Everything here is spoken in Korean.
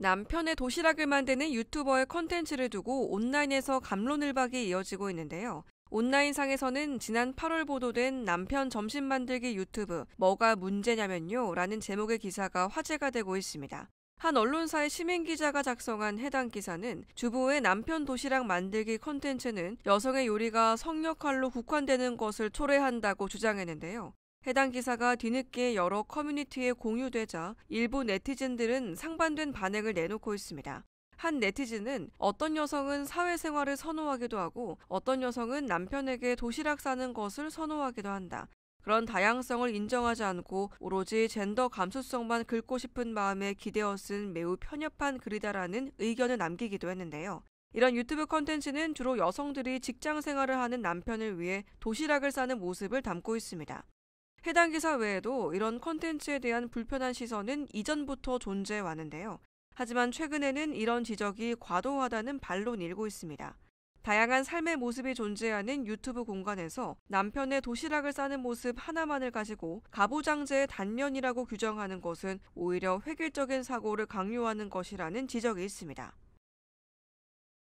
남편의 도시락을 만드는 유튜버의 컨텐츠를 두고 온라인에서 감론을박이 이어지고 있는데요. 온라인상에서는 지난 8월 보도된 남편 점심 만들기 유튜브 뭐가 문제냐면요 라는 제목의 기사가 화제가 되고 있습니다. 한 언론사의 시민 기자가 작성한 해당 기사는 주부의 남편 도시락 만들기 컨텐츠는 여성의 요리가 성역할로 국한되는 것을 초래한다고 주장했는데요. 해당 기사가 뒤늦게 여러 커뮤니티에 공유되자 일부 네티즌들은 상반된 반응을 내놓고 있습니다. 한 네티즌은 어떤 여성은 사회생활을 선호하기도 하고 어떤 여성은 남편에게 도시락 싸는 것을 선호하기도 한다. 그런 다양성을 인정하지 않고 오로지 젠더 감수성만 긁고 싶은 마음에 기대어 쓴 매우 편협한 글이다라는 의견을 남기기도 했는데요. 이런 유튜브 컨텐츠는 주로 여성들이 직장 생활을 하는 남편을 위해 도시락을 싸는 모습을 담고 있습니다. 해당 기사 외에도 이런 컨텐츠에 대한 불편한 시선은 이전부터 존재해 왔는데요. 하지만 최근에는 이런 지적이 과도하다는 반론이 일고 있습니다. 다양한 삶의 모습이 존재하는 유튜브 공간에서 남편의 도시락을 싸는 모습 하나만을 가지고 가부장제의 단면이라고 규정하는 것은 오히려 획일적인 사고를 강요하는 것이라는 지적이 있습니다.